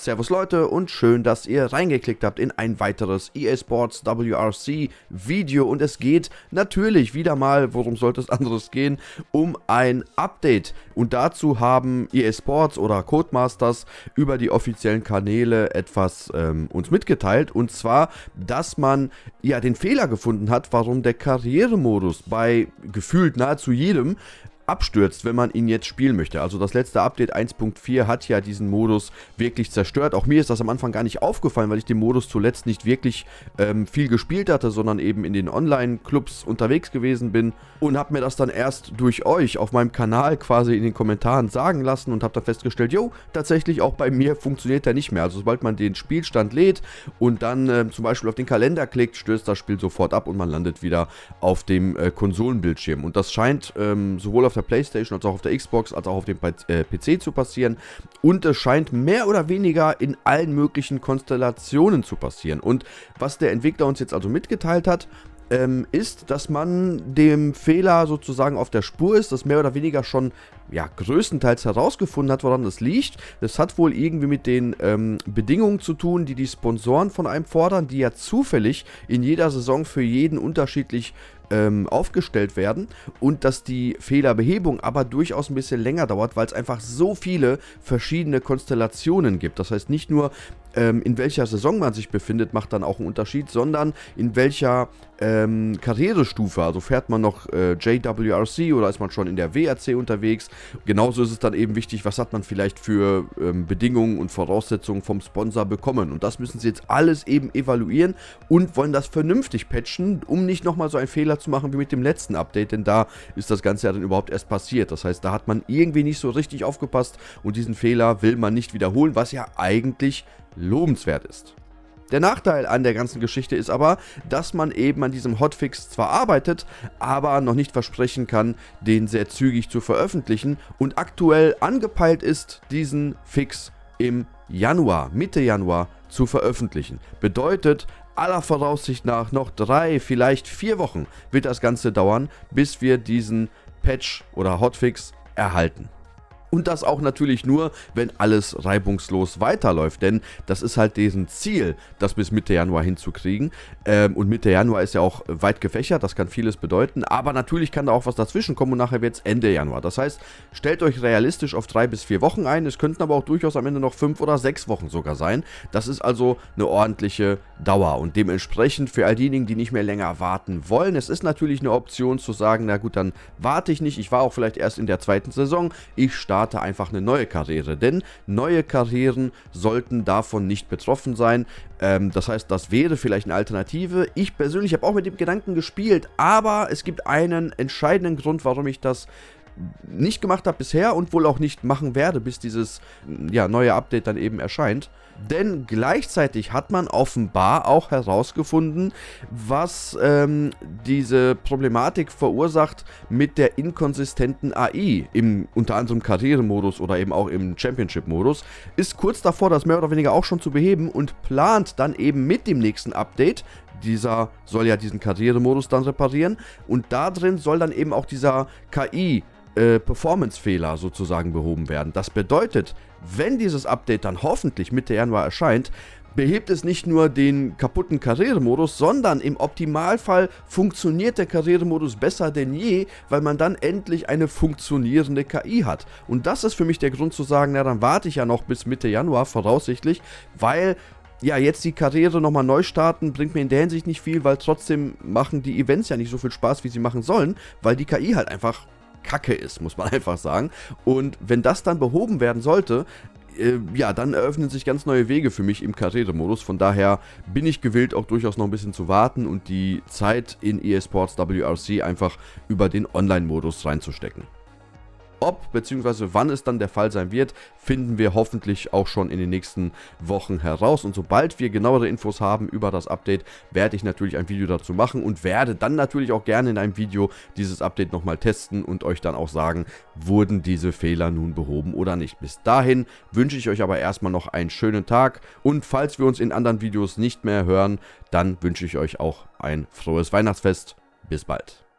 Servus Leute und schön, dass ihr reingeklickt habt in ein weiteres EA Sports WRC Video und es geht natürlich wieder mal, worum sollte es anderes gehen, um ein Update und dazu haben EA Sports oder Codemasters über die offiziellen Kanäle etwas ähm, uns mitgeteilt und zwar, dass man ja den Fehler gefunden hat, warum der Karrieremodus bei gefühlt nahezu jedem abstürzt, wenn man ihn jetzt spielen möchte. Also das letzte Update 1.4 hat ja diesen Modus wirklich zerstört. Auch mir ist das am Anfang gar nicht aufgefallen, weil ich den Modus zuletzt nicht wirklich ähm, viel gespielt hatte, sondern eben in den Online-Clubs unterwegs gewesen bin und habe mir das dann erst durch euch auf meinem Kanal quasi in den Kommentaren sagen lassen und habe dann festgestellt, jo, tatsächlich auch bei mir funktioniert der nicht mehr. Also sobald man den Spielstand lädt und dann ähm, zum Beispiel auf den Kalender klickt, stößt das Spiel sofort ab und man landet wieder auf dem äh, Konsolenbildschirm. Und das scheint ähm, sowohl auf der der Playstation als auch auf der Xbox, als auch auf dem PC äh, zu passieren. Und es scheint mehr oder weniger in allen möglichen Konstellationen zu passieren. Und was der Entwickler uns jetzt also mitgeteilt hat, ähm, ist, dass man dem Fehler sozusagen auf der Spur ist, das mehr oder weniger schon ja, größtenteils herausgefunden hat, woran das liegt. Das hat wohl irgendwie mit den ähm, Bedingungen zu tun, die die Sponsoren von einem fordern, die ja zufällig in jeder Saison für jeden unterschiedlich ähm, aufgestellt werden und dass die Fehlerbehebung aber durchaus ein bisschen länger dauert, weil es einfach so viele verschiedene Konstellationen gibt. Das heißt nicht nur ähm, in welcher Saison man sich befindet, macht dann auch einen Unterschied, sondern in welcher ähm, Karrierestufe. Also fährt man noch äh, JWRC oder ist man schon in der WRC unterwegs. Genauso ist es dann eben wichtig, was hat man vielleicht für ähm, Bedingungen und Voraussetzungen vom Sponsor bekommen. Und das müssen sie jetzt alles eben evaluieren und wollen das vernünftig patchen, um nicht nochmal so einen Fehler zu machen wie mit dem letzten Update, denn da ist das Ganze ja dann überhaupt erst passiert. Das heißt, da hat man irgendwie nicht so richtig aufgepasst und diesen Fehler will man nicht wiederholen, was ja eigentlich lobenswert ist. Der Nachteil an der ganzen Geschichte ist aber, dass man eben an diesem Hotfix zwar arbeitet, aber noch nicht versprechen kann, den sehr zügig zu veröffentlichen und aktuell angepeilt ist, diesen Fix im Januar, Mitte Januar zu veröffentlichen. Bedeutet, aller Voraussicht nach noch drei, vielleicht vier Wochen wird das Ganze dauern, bis wir diesen Patch oder Hotfix erhalten. Und das auch natürlich nur, wenn alles reibungslos weiterläuft. Denn das ist halt deren Ziel, das bis Mitte Januar hinzukriegen. Ähm, und Mitte Januar ist ja auch weit gefächert, das kann vieles bedeuten. Aber natürlich kann da auch was dazwischen kommen und nachher wird es Ende Januar. Das heißt, stellt euch realistisch auf drei bis vier Wochen ein. Es könnten aber auch durchaus am Ende noch fünf oder sechs Wochen sogar sein. Das ist also eine ordentliche Dauer. Und dementsprechend für all diejenigen, die nicht mehr länger warten wollen, es ist natürlich eine Option zu sagen, na gut, dann warte ich nicht. Ich war auch vielleicht erst in der zweiten Saison. Ich starte starte einfach eine neue Karriere. Denn neue Karrieren sollten davon nicht betroffen sein. Ähm, das heißt, das wäre vielleicht eine Alternative. Ich persönlich habe auch mit dem Gedanken gespielt, aber es gibt einen entscheidenden Grund, warum ich das nicht gemacht habe bisher und wohl auch nicht machen werde, bis dieses mm, ja, neue Update dann eben erscheint. Denn gleichzeitig hat man offenbar auch herausgefunden, was ähm, diese Problematik verursacht mit der inkonsistenten AI im unter anderem Karrieremodus oder eben auch im Championship-Modus. Ist kurz davor, das mehr oder weniger auch schon zu beheben und plant dann eben mit dem nächsten Update dieser soll ja diesen Karrieremodus dann reparieren. Und da drin soll dann eben auch dieser KI äh, Performance-Fehler sozusagen behoben werden. Das bedeutet, wenn dieses Update dann hoffentlich Mitte Januar erscheint, behebt es nicht nur den kaputten Karrieremodus, sondern im Optimalfall funktioniert der Karrieremodus besser denn je, weil man dann endlich eine funktionierende KI hat. Und das ist für mich der Grund zu sagen, na dann warte ich ja noch bis Mitte Januar voraussichtlich, weil ja, jetzt die Karriere nochmal neu starten, bringt mir in der Hinsicht nicht viel, weil trotzdem machen die Events ja nicht so viel Spaß, wie sie machen sollen, weil die KI halt einfach Kacke ist, muss man einfach sagen. Und wenn das dann behoben werden sollte, äh, ja, dann eröffnen sich ganz neue Wege für mich im Karrieremodus. Von daher bin ich gewillt, auch durchaus noch ein bisschen zu warten und die Zeit in eSports WRC einfach über den Online-Modus reinzustecken. Ob bzw. wann es dann der Fall sein wird, finden wir hoffentlich auch schon in den nächsten Wochen heraus. Und sobald wir genauere Infos haben über das Update, werde ich natürlich ein Video dazu machen und werde dann natürlich auch gerne in einem Video dieses Update nochmal testen und euch dann auch sagen, wurden diese Fehler nun behoben oder nicht. Bis dahin wünsche ich euch aber erstmal noch einen schönen Tag und falls wir uns in anderen Videos nicht mehr hören, dann wünsche ich euch auch ein frohes Weihnachtsfest. Bis bald.